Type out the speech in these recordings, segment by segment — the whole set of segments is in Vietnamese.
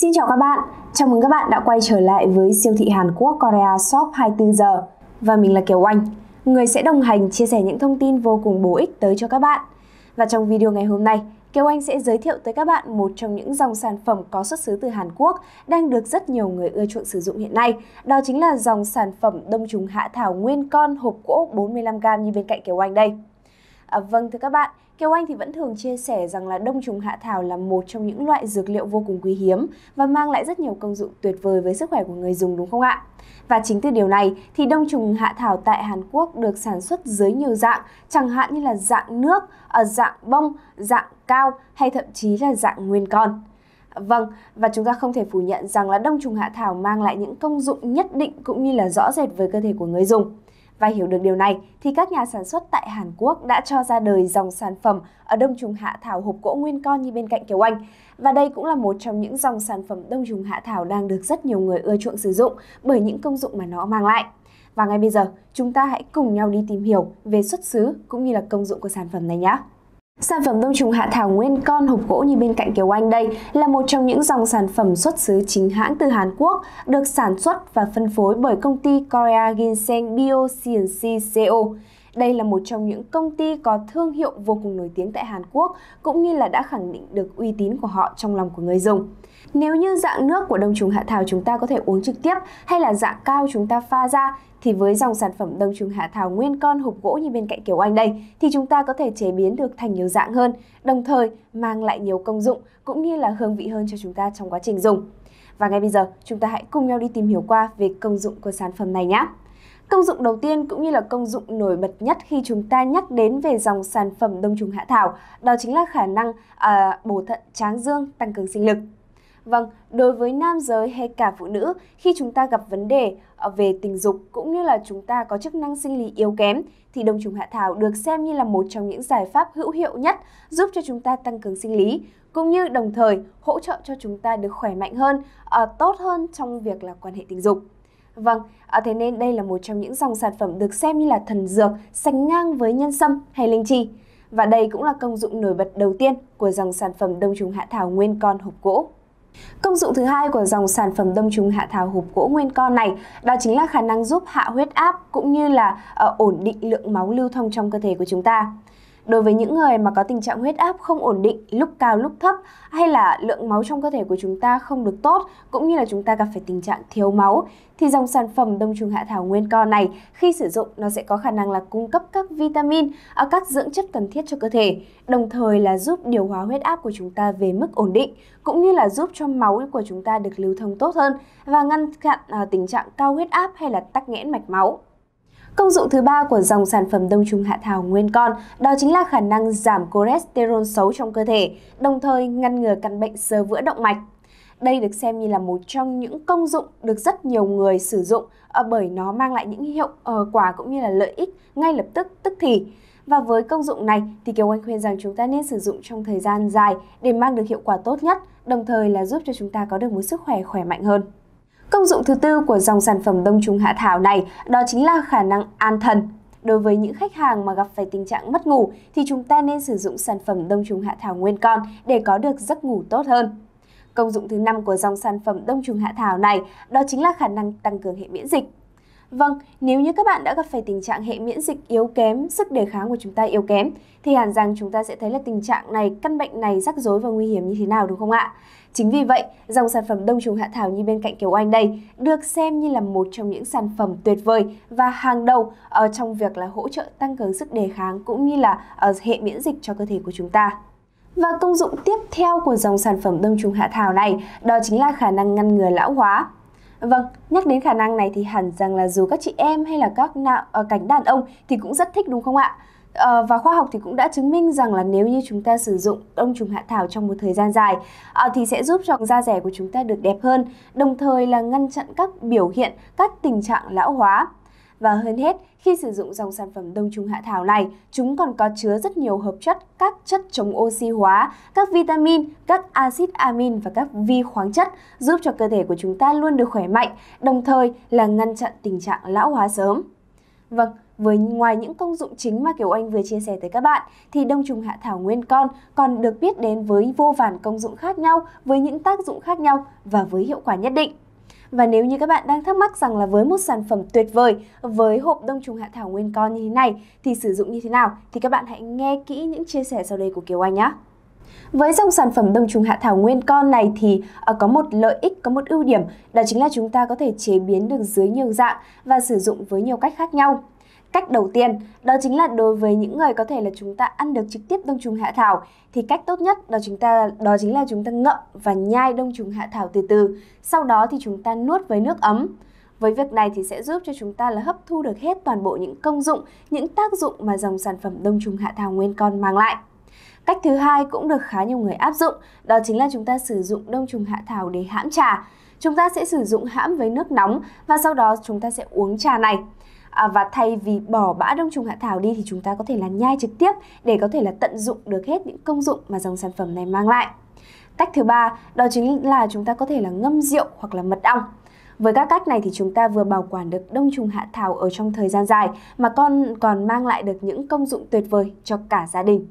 Xin chào các bạn, chào mừng các bạn đã quay trở lại với siêu thị Hàn Quốc Korea Shop 24 giờ và mình là Kiều Oanh người sẽ đồng hành chia sẻ những thông tin vô cùng bổ ích tới cho các bạn. Và trong video ngày hôm nay, Kiều Anh sẽ giới thiệu tới các bạn một trong những dòng sản phẩm có xuất xứ từ Hàn Quốc đang được rất nhiều người ưa chuộng sử dụng hiện nay. Đó chính là dòng sản phẩm đông trùng hạ thảo nguyên con hộp gỗ 45g như bên cạnh Kiều Anh đây. À, vâng thưa các bạn, Kiều Anh thì vẫn thường chia sẻ rằng là đông trùng hạ thảo là một trong những loại dược liệu vô cùng quý hiếm và mang lại rất nhiều công dụng tuyệt vời với sức khỏe của người dùng đúng không ạ? Và chính từ điều này thì đông trùng hạ thảo tại Hàn Quốc được sản xuất dưới nhiều dạng, chẳng hạn như là dạng nước, ở à, dạng bông, dạng cao hay thậm chí là dạng nguyên con. Vâng, và chúng ta không thể phủ nhận rằng là đông trùng hạ thảo mang lại những công dụng nhất định cũng như là rõ rệt với cơ thể của người dùng. Và hiểu được điều này thì các nhà sản xuất tại Hàn Quốc đã cho ra đời dòng sản phẩm ở đông trùng hạ thảo hộp gỗ nguyên con như bên cạnh Kiều Anh. Và đây cũng là một trong những dòng sản phẩm đông trùng hạ thảo đang được rất nhiều người ưa chuộng sử dụng bởi những công dụng mà nó mang lại. Và ngay bây giờ, chúng ta hãy cùng nhau đi tìm hiểu về xuất xứ cũng như là công dụng của sản phẩm này nhé. Sản phẩm đông trùng hạ thảo nguyên con hộp gỗ như bên cạnh Kiều Anh đây là một trong những dòng sản phẩm xuất xứ chính hãng từ Hàn Quốc, được sản xuất và phân phối bởi công ty Korea Ginseng Bio CNC CO. Đây là một trong những công ty có thương hiệu vô cùng nổi tiếng tại Hàn Quốc, cũng như là đã khẳng định được uy tín của họ trong lòng của người dùng. Nếu như dạng nước của đông trùng hạ thảo chúng ta có thể uống trực tiếp hay là dạng cao chúng ta pha ra thì với dòng sản phẩm đông trùng hạ thảo nguyên con hộp gỗ như bên cạnh kiểu Anh đây thì chúng ta có thể chế biến được thành nhiều dạng hơn, đồng thời mang lại nhiều công dụng cũng như là hương vị hơn cho chúng ta trong quá trình dùng. Và ngay bây giờ, chúng ta hãy cùng nhau đi tìm hiểu qua về công dụng của sản phẩm này nhé. Công dụng đầu tiên cũng như là công dụng nổi bật nhất khi chúng ta nhắc đến về dòng sản phẩm đông trùng hạ thảo, đó chính là khả năng à, bổ thận tráng dương, tăng cường sinh lực. Vâng, đối với nam giới hay cả phụ nữ, khi chúng ta gặp vấn đề à, về tình dục cũng như là chúng ta có chức năng sinh lý yếu kém, thì đông trùng hạ thảo được xem như là một trong những giải pháp hữu hiệu nhất giúp cho chúng ta tăng cường sinh lý, cũng như đồng thời hỗ trợ cho chúng ta được khỏe mạnh hơn, à, tốt hơn trong việc là quan hệ tình dục. Vâng, à, thế nên đây là một trong những dòng sản phẩm được xem như là thần dược sánh ngang với nhân sâm hay linh chi. Và đây cũng là công dụng nổi bật đầu tiên của dòng sản phẩm đông trùng hạ thảo nguyên con hộp gỗ. Công dụng thứ hai của dòng sản phẩm đông trùng hạ thảo hộp gỗ nguyên con này đó chính là khả năng giúp hạ huyết áp cũng như là uh, ổn định lượng máu lưu thông trong cơ thể của chúng ta. Đối với những người mà có tình trạng huyết áp không ổn định lúc cao lúc thấp hay là lượng máu trong cơ thể của chúng ta không được tốt cũng như là chúng ta gặp phải tình trạng thiếu máu thì dòng sản phẩm đông trùng hạ thảo nguyên co này khi sử dụng nó sẽ có khả năng là cung cấp các vitamin, à, các dưỡng chất cần thiết cho cơ thể, đồng thời là giúp điều hòa huyết áp của chúng ta về mức ổn định cũng như là giúp cho máu của chúng ta được lưu thông tốt hơn và ngăn chặn à, tình trạng cao huyết áp hay là tắc nghẽn mạch máu. Công dụng thứ ba của dòng sản phẩm đông trùng hạ thảo nguyên con đó chính là khả năng giảm cholesterol xấu trong cơ thể, đồng thời ngăn ngừa căn bệnh sơ vữa động mạch. Đây được xem như là một trong những công dụng được rất nhiều người sử dụng ờ, bởi nó mang lại những hiệu ờ, quả cũng như là lợi ích ngay lập tức tức thì. Và với công dụng này thì Kiều Anh khuyên rằng chúng ta nên sử dụng trong thời gian dài để mang được hiệu quả tốt nhất, đồng thời là giúp cho chúng ta có được một sức khỏe khỏe mạnh hơn. Công dụng thứ tư của dòng sản phẩm đông trùng hạ thảo này đó chính là khả năng an thần. Đối với những khách hàng mà gặp phải tình trạng mất ngủ thì chúng ta nên sử dụng sản phẩm đông trùng hạ thảo nguyên con để có được giấc ngủ tốt hơn. Công dụng thứ năm của dòng sản phẩm đông trùng hạ thảo này đó chính là khả năng tăng cường hệ miễn dịch. Vâng, nếu như các bạn đã gặp phải tình trạng hệ miễn dịch yếu kém, sức đề kháng của chúng ta yếu kém, thì hẳn rằng chúng ta sẽ thấy là tình trạng này, căn bệnh này rắc rối và nguy hiểm như thế nào đúng không ạ? Chính vì vậy, dòng sản phẩm đông trùng hạ thảo như bên cạnh Kiều Anh đây được xem như là một trong những sản phẩm tuyệt vời và hàng đầu ở ờ, trong việc là hỗ trợ tăng cường sức đề kháng cũng như là ờ, hệ miễn dịch cho cơ thể của chúng ta. Và công dụng tiếp theo của dòng sản phẩm đông trùng hạ thảo này đó chính là khả năng ngăn ngừa lão hóa. Vâng, nhắc đến khả năng này thì hẳn rằng là dù các chị em hay là các nạo, ờ, cánh đàn ông thì cũng rất thích đúng không ạ? À, và khoa học thì cũng đã chứng minh rằng là nếu như chúng ta sử dụng đông trùng hạ thảo trong một thời gian dài à, thì sẽ giúp cho da rẻ của chúng ta được đẹp hơn, đồng thời là ngăn chặn các biểu hiện các tình trạng lão hóa. Và hơn hết, khi sử dụng dòng sản phẩm đông trùng hạ thảo này, chúng còn có chứa rất nhiều hợp chất, các chất chống oxy hóa, các vitamin, các axit amin và các vi khoáng chất giúp cho cơ thể của chúng ta luôn được khỏe mạnh, đồng thời là ngăn chặn tình trạng lão hóa sớm. Vâng, với ngoài những công dụng chính mà Kiều Anh vừa chia sẻ tới các bạn, thì đông trùng hạ thảo nguyên con còn được biết đến với vô vàn công dụng khác nhau, với những tác dụng khác nhau và với hiệu quả nhất định. Và nếu như các bạn đang thắc mắc rằng là với một sản phẩm tuyệt vời với hộp đông trùng hạ thảo nguyên con như thế này thì sử dụng như thế nào thì các bạn hãy nghe kỹ những chia sẻ sau đây của Kiều Anh nhé. Với dòng sản phẩm đông trùng hạ thảo nguyên con này thì ờ, có một lợi ích, có một ưu điểm đó chính là chúng ta có thể chế biến được dưới nhiều dạng và sử dụng với nhiều cách khác nhau. Cách đầu tiên, đó chính là đối với những người có thể là chúng ta ăn được trực tiếp đông trùng hạ thảo thì cách tốt nhất đó chúng ta đó chính là chúng ta ngậm và nhai đông trùng hạ thảo từ từ, sau đó thì chúng ta nuốt với nước ấm. Với việc này thì sẽ giúp cho chúng ta là hấp thu được hết toàn bộ những công dụng, những tác dụng mà dòng sản phẩm đông trùng hạ thảo nguyên con mang lại. Cách thứ hai cũng được khá nhiều người áp dụng, đó chính là chúng ta sử dụng đông trùng hạ thảo để hãm trà. Chúng ta sẽ sử dụng hãm với nước nóng và sau đó chúng ta sẽ uống trà này. À, và thay vì bỏ bã đông trùng hạ thảo đi thì chúng ta có thể là nhai trực tiếp để có thể là tận dụng được hết những công dụng mà dòng sản phẩm này mang lại. Cách thứ ba đó chính là chúng ta có thể là ngâm rượu hoặc là mật ong. Với các cách này thì chúng ta vừa bảo quản được đông trùng hạ thảo ở trong thời gian dài mà con còn mang lại được những công dụng tuyệt vời cho cả gia đình.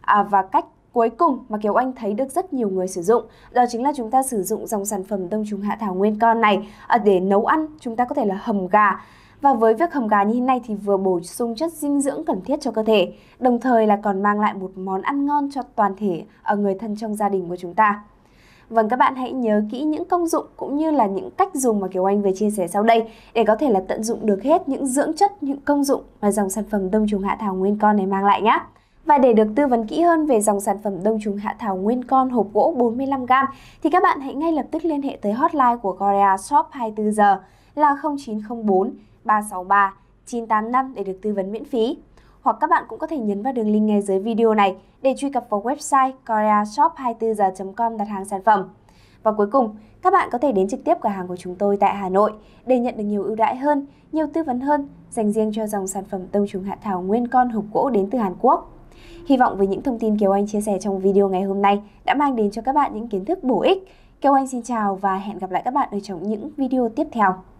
À, và cách cuối cùng mà Kiều Anh thấy được rất nhiều người sử dụng đó chính là chúng ta sử dụng dòng sản phẩm đông trùng hạ thảo nguyên con này à, để nấu ăn chúng ta có thể là hầm gà và với việc hầm gà như thế này thì vừa bổ sung chất dinh dưỡng cần thiết cho cơ thể, đồng thời là còn mang lại một món ăn ngon cho toàn thể ở người thân trong gia đình của chúng ta. Vâng, các bạn hãy nhớ kỹ những công dụng cũng như là những cách dùng mà Kiều Anh vừa chia sẻ sau đây để có thể là tận dụng được hết những dưỡng chất, những công dụng mà dòng sản phẩm đông trùng hạ thảo nguyên con này mang lại nhé. Và để được tư vấn kỹ hơn về dòng sản phẩm đông trùng hạ thảo nguyên con hộp gỗ 45g thì các bạn hãy ngay lập tức liên hệ tới hotline của Korea Shop 24 giờ là 0904 363 985 để được tư vấn miễn phí. Hoặc các bạn cũng có thể nhấn vào đường link ngay dưới video này để truy cập vào website koreashop24giờ.com đặt hàng sản phẩm. Và cuối cùng, các bạn có thể đến trực tiếp cửa hàng của chúng tôi tại Hà Nội để nhận được nhiều ưu đãi hơn, nhiều tư vấn hơn dành riêng cho dòng sản phẩm tông trùng hạ thảo nguyên con hộp gỗ đến từ Hàn Quốc. Hy vọng với những thông tin Kiều Anh chia sẻ trong video ngày hôm nay đã mang đến cho các bạn những kiến thức bổ ích. Kiều Anh xin chào và hẹn gặp lại các bạn ở trong những video tiếp theo.